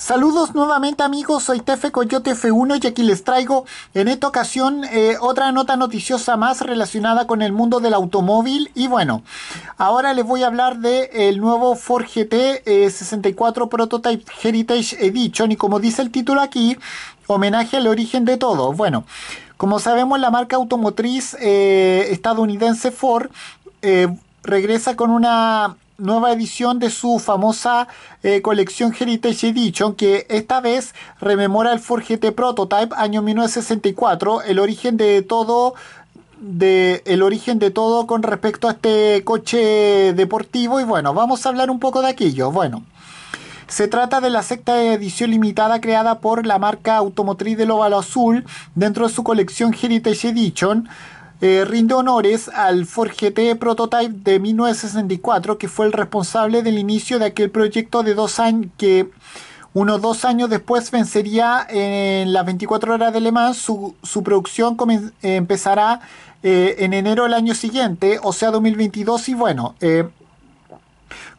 Saludos nuevamente amigos, soy Tefe Coyote F1 y aquí les traigo en esta ocasión eh, otra nota noticiosa más relacionada con el mundo del automóvil y bueno, ahora les voy a hablar del el nuevo Ford GT 64 eh, Prototype Heritage Edition y como dice el título aquí, homenaje al origen de todo. Bueno, como sabemos la marca automotriz eh, estadounidense Ford regresa con una nueva edición de su famosa eh, colección Heritage Edition, que esta vez rememora el Ford Prototype año 1964, el origen de todo de el origen de todo con respecto a este coche deportivo y bueno, vamos a hablar un poco de aquello. Bueno, se trata de la sexta edición limitada creada por la marca automotriz del óvalo azul dentro de su colección Heritage Edition. Eh, rinde honores al Ford GT Prototype de 1964, que fue el responsable del inicio de aquel proyecto de dos años que unos dos años después vencería en las 24 horas de Le Mans. Su, producción eh, empezará eh, en enero del año siguiente, o sea 2022, y bueno...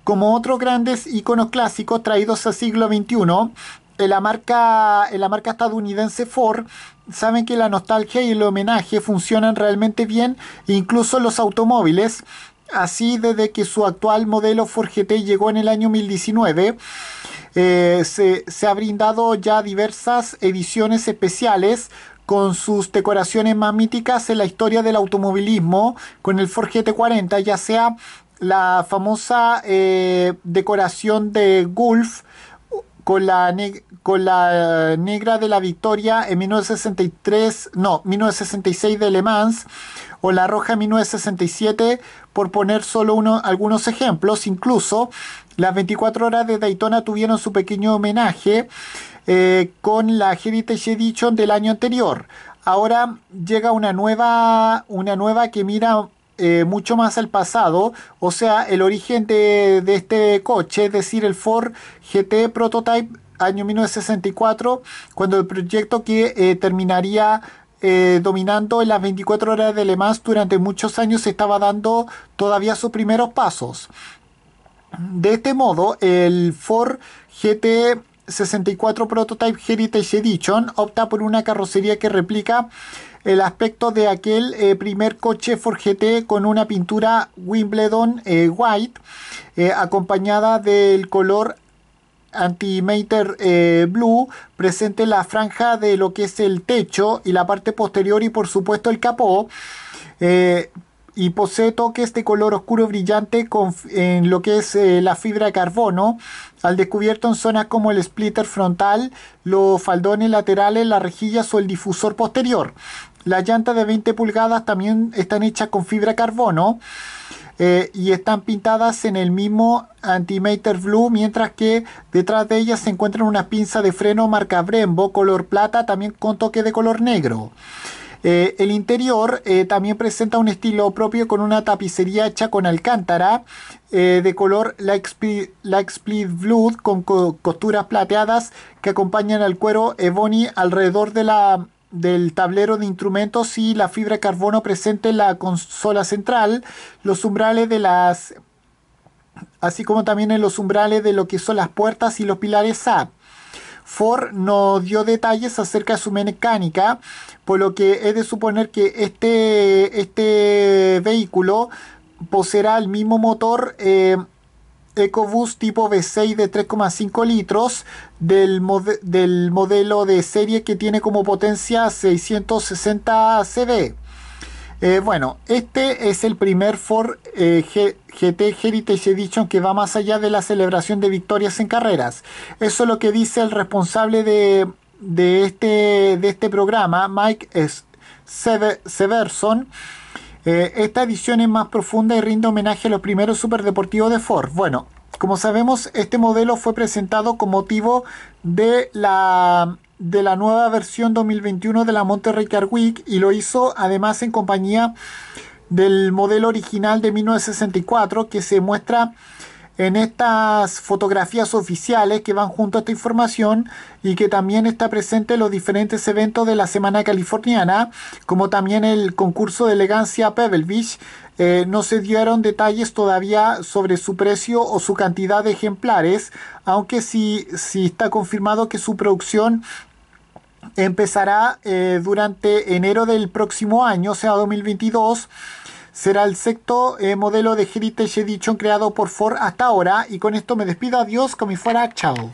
como otros grandes iconos clásicos traídos al siglo XXI, de la marca, la marca estadounidense Ford, saben que la nostalgia y el homenaje funcionan realmente bien, incluso los automóviles. Así, desde que su actual modelo Ford GT llegó en el año 2019, eh, se, se ha brindado ya diversas ediciones especiales con sus decoraciones más míticas en la historia del automovilismo, con el Ford GT40, ya sea la famosa eh, decoración de Gulf, con la, con la Negra de la Victoria en 1963, no, 1966 de Le Mans o la Roja en 1967, por poner solo algunos ejemplos. Incluso las 24 horas de Daytona tuvieron su pequeño homenaje eh, con la Heritage Edition del año anterior. Ahora llega una nueva, una nueva que mira eh, mucho más al pasado, o sea, el origen de, este coche, es decir, el Ford GT Prototype año 1964, cuando el proyecto que eh, terminaría eh, dominando en las 24 horas de Le Mans durante muchos años estaba dando todavía sus primeros pasos. De este modo, el Ford GT 64 Prototype Heritage Edition opta por una carrocería que replica el aspecto de aquel eh, primer coche Ford GT con una pintura Wimbledon eh, White eh, acompañada del color antimater blue presente la franja de lo que es el techo y la parte posterior y por supuesto el capó y posee toques de este color oscuro brillante con, en lo que es la fibra de carbono al descubierto en zonas como el splitter frontal los faldones laterales las rejillas o el difusor posterior las llantas de 20 pulgadas también están hechas con fibra carbono eh, y están pintadas en el mismo Antimater Blue, mientras que detrás de ellas se encuentran unas pinzas de freno marca Brembo color plata, también con toque de color negro. Eh, el interior eh, también presenta un estilo propio con una tapicería hecha con alcántara de color Light Split Blue con costuras plateadas que acompañan al cuero Ebony alrededor de la del tablero de instrumentos y la fibra de carbono presente en la consola central, los umbrales de las así como también en los umbrales de lo que son las puertas y los pilares A. Ford no dio detalles acerca de su mecánica, por lo que es de suponer que este, este vehículo poseerá el mismo motor eh, Ecobus tipo V6 de 3,5 litros del, modelo de serie que tiene como potencia 660 CV. Eh, bueno, este es el primer Ford eh, GT Heritage Edition que va más allá de la celebración de victorias en carreras. Eso es lo que dice el responsable de este, este programa, Mike Severson. Eh, esta edición es más profunda y rinde homenaje a los primeros superdeportivos de Ford. Bueno, como sabemos, este modelo fue presentado con motivo de la de la nueva versión 2021 de la Monterrey Car Week y lo hizo además en compañía del modelo original de 1964 que se muestra en estas fotografías oficiales que van junto a esta información y que también está presente en los diferentes eventos de la Semana Californiana, como también el concurso de elegancia Pebble Beach. Eh, no se dieron detalles todavía sobre su precio o su cantidad de ejemplares, aunque sí, está confirmado que su producción empezará eh, durante enero del próximo año, o sea 2022 Será el sexto eh, modelo de Heritage Edition creado por Ford hasta ahora. Y con esto me despido. Adiós como mi fuera. Chao.